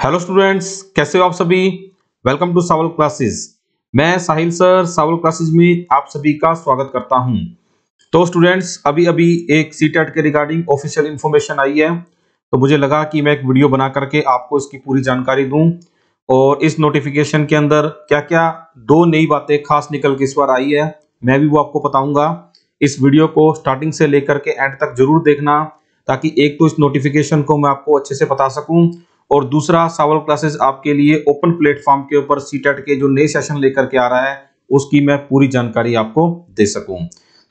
hello students कैसे हो आप सभी वेलकम टू सावल क्लासेस मैं साहिल सर सावल क्लासेस में आप सभी का स्वागत करता हूं तो स्टूडेंट्स अभी अभी एक सी टेट e के रिगार्डिंग ऑफिशियल इन्फॉर्मेशन आई है तो मुझे लगा कि मैं एक वीडियो बना करके आपको इसकी पूरी जानकारी दूं और इस नोटिफिकेशन के अंदर क्या क्या दो नई बातें खास निकल के इस बार आई है मैं भी वो आपको बताऊँगा इस वीडियो को स्टार्टिंग से लेकर के एंड तक जरूर देखना ताकि एक तो इस नोटिफिकेशन को मैं आपको अच्छे से बता सकूँ और दूसरा सावल क्लासेस आपके लिए ओपन प्लेटफॉर्म के ऊपर सी के जो नए सेशन लेकर के आ रहा है उसकी मैं पूरी जानकारी आपको दे सकूं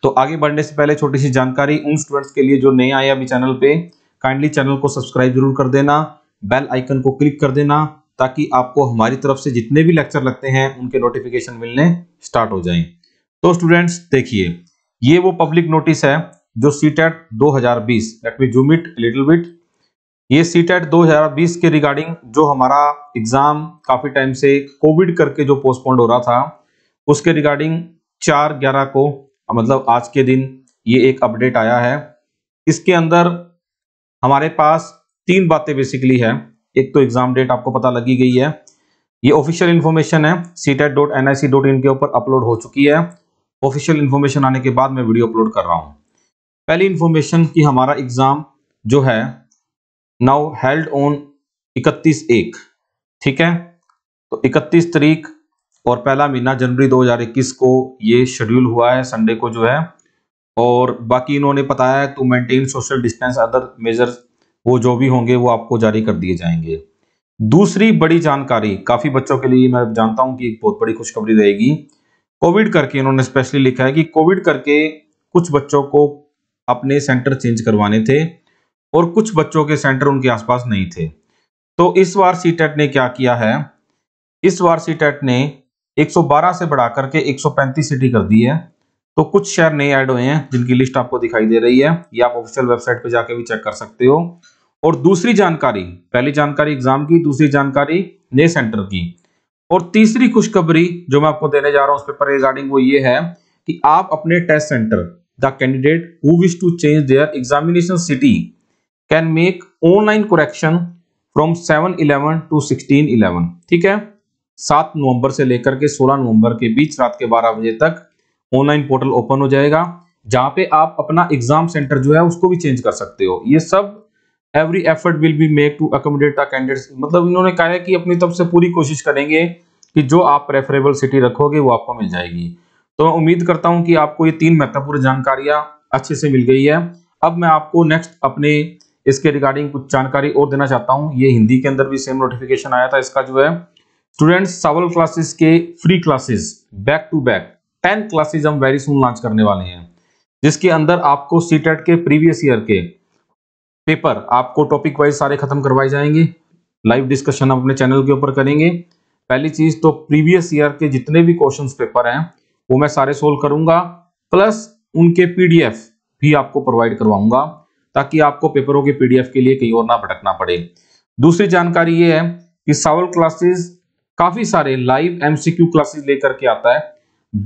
तो आगे बढ़ने से पहले छोटी सी जानकारी उन स्टूडेंट्स के लिए जो नए आए अभी चैनल पे काइंडली चैनल को सब्सक्राइब जरूर कर देना बेल आइकन को क्लिक कर देना ताकि आपको हमारी तरफ से जितने भी लेक्चर लगते हैं उनके नोटिफिकेशन मिलने स्टार्ट हो जाए तो स्टूडेंट्स देखिए ये वो पब्लिक नोटिस है जो सी टेट दो हजार बीस let me zoom little bit ये सी टेट दो के रिगार्डिंग जो हमारा एग्जाम काफी टाइम से कोविड करके जो पोस्टपोन्ड हो रहा था उसके रिगार्डिंग चार ग्यारह को मतलब आज के दिन ये एक अपडेट आया है इसके अंदर हमारे पास तीन बातें बेसिकली है एक तो एग्जाम डेट आपको पता लगी गई है ये ऑफिशियल इन्फॉर्मेशन है C TET dot N I C dot in के ऊपर अपलोड हो चुकी है ऑफिशियल इन्फॉर्मेशन आने के बाद मैं वीडियो अपलोड कर रहा हूँ पहली इन्फॉर्मेशन कि हमारा एग्जाम जो है नाउ हेल्ड ऑन इकतीस एक ठीक है तो इकतीस तारीख और पहला महीना जनवरी 2021 को ये शेड्यूल हुआ है संडे को जो है और बाकी इन्होंने बताया है to maintain social distance other major वो जो भी होंगे वो आपको जारी कर दिए जाएंगे दूसरी बड़ी जानकारी काफी बच्चों के लिए मैं जानता हूं कि एक बहुत बड़ी खुशखबरी रहेगी कोविड करके इन्होंने स्पेशली लिखा है कि कोविड करके कुछ बच्चों को अपने सेंटर चेंज करवाने थे और कुछ बच्चों के सेंटर उनके आसपास नहीं थे तो इस बार सी e ने क्या किया है इस बार सी e ने 112 से बढ़ा करके 135 सिटी कर दी है तो कुछ शहर नए ऐड हुए हैं जिनकी लिस्ट आपको दिखाई दे रही है ये आप ऑफिशियल वेबसाइट पर जाके भी चेक कर सकते हो और दूसरी जानकारी पहली जानकारी एग्जाम की दूसरी जानकारी नए सेंटर की और तीसरी खुशखबरी जो मैं आपको देने जा रहा हूँ उस पेपर रिगार्डिंग वो ये है कि आप अपने test centre the candidate who wish to change their examination city can make online correction from 7/11 to 16/11 ठीक है 7 नवंबर से लेकर के 16 नवंबर के बीच रात के 12 बजे तक ऑनलाइन पोर्टल ओपन हो जाएगा जहां पे आप अपना एग्जाम सेंटर जो है उसको भी चेंज कर सकते हो ये सब every effort will be make to accommodate the candidates मतलब इन्होंने कहा है कि अपनी तरफ से पूरी कोशिश करेंगे कि जो आप प्रेफरेबल सिटी रखोगे वो आपको मिल जाएगी तो मैं उम्मीद करता हूं कि आपको ये तीन महत्वपूर्ण जानकारियां अच्छे से मिल गई है अब मैं आपको नेक्स्ट अपने इसके रिगार्डिंग कुछ जानकारी और देना चाहता हूँ ये हिंदी के अंदर भी सेम नोटिफिकेशन आया था इसका जो है स्टूडेंट्स सवल क्लासेस के free classes back to back ten classes हम वेरी सुन लॉन्च करने वाले हैं जिसके अंदर आपको सीटेट e के प्रीवियस ईयर के पेपर आपको टॉपिक वाइज सारे खत्म करवाए जाएंगे लाइव डिस्कशन हम अपने चैनल के ऊपर करेंगे पहली चीज तो प्रीवियस ईयर के जितने भी क्वेश्चंस पेपर हैं वो मैं सारे सोल्व करूंगा प्लस उनके पीडीएफ भी आपको प्रोवाइड करवाऊंगा ताकि आपको पेपरों के पीडीएफ के लिए कहीं और ना भटकना पड़े दूसरी जानकारी ये है कि सावल क्लासेस काफी सारे लाइव एमसीक्यू क्लासेस लेकर के आता है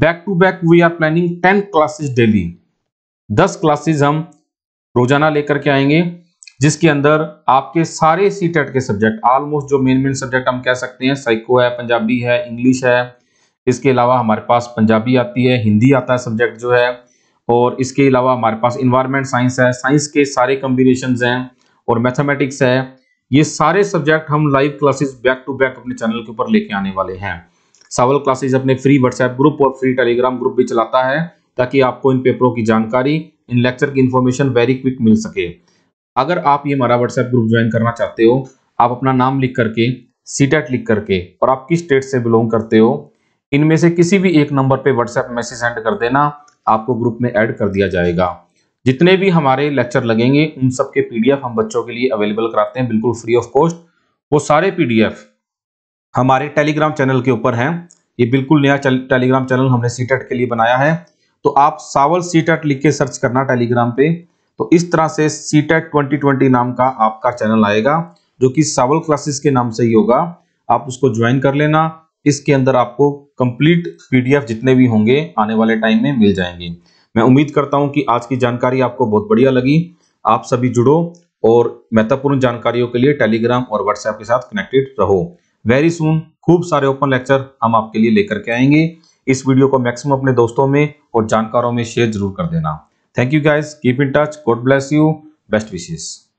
back to back we are planning ten classes daily दस क्लासेस हम रोजाना लेकर के आएंगे जिसके अंदर आपके सारे सी e के सब्जेक्ट ऑलमोस्ट जो मेन मेन सब्जेक्ट हम कह सकते हैं साइको है पंजाबी है इंग्लिश है इसके अलावा हमारे पास पंजाबी आती है हिंदी आता है सब्जेक्ट जो है और इसके अलावा हमारे पास इन्वायरमेंट साइंस है साइंस के सारे कम्बिनेशन हैं और मैथमेटिक्स है ये सारे सब्जेक्ट हम live classes back to back अपने चैनल के ऊपर लेके आने वाले हैं सावल क्लासेस अपने फ्री व्हाट्सएप ग्रुप और फ्री टेलीग्राम ग्रुप भी चलाता है ताकि आपको इन पेपरों की जानकारी इन लेक्चर की इन्फॉर्मेशन वेरी क्विक मिल सके अगर आप ये हमारा व्हाट्सएप ग्रुप ज्वाइन करना चाहते हो आप अपना नाम लिख करके सी लिख करके और आप किस स्टेट से बिलोंग करते हो इनमें से किसी भी एक नंबर पर व्हाट्सएप मैसेज सेंड कर देना आपको ग्रुप में ऐड कर दिया जाएगा जितने भी हमारे लेक्चर लगेंगे उन सब के पीडीएफ हम बच्चों के लिए अवेलेबल कराते हैं बिल्कुल फ्री ऑफ कॉस्ट वो सारे पीडीएफ हमारे टेलीग्राम चैनल के ऊपर हैं ये बिल्कुल नया टेलीग्राम चैनल हमने सी के लिए बनाया है तो आप सावल सी लिख के सर्च करना टेलीग्राम पे तो इस तरह से सी टेट नाम का आपका चैनल आएगा जो कि सावल क्लासेस के नाम से ही होगा आप उसको ज्वाइन कर लेना इसके अंदर आपको कंप्लीट पीडीएफ जितने भी होंगे आने वाले टाइम में मिल जाएंगे मैं उम्मीद करता हूं कि आज की जानकारी आपको बहुत बढ़िया लगी आप सभी जुड़ो और महत्वपूर्ण जानकारियों के लिए टेलीग्राम और व्हाट्सएप के साथ कनेक्टेड रहो वेरी सुन खूब सारे ओपन लेक्चर हम आपके लिए लेकर के आएंगे इस वीडियो को मैक्सिमम अपने दोस्तों में और जानकारों में शेयर जरूर कर देना thank you guys keep in touch God bless you best wishes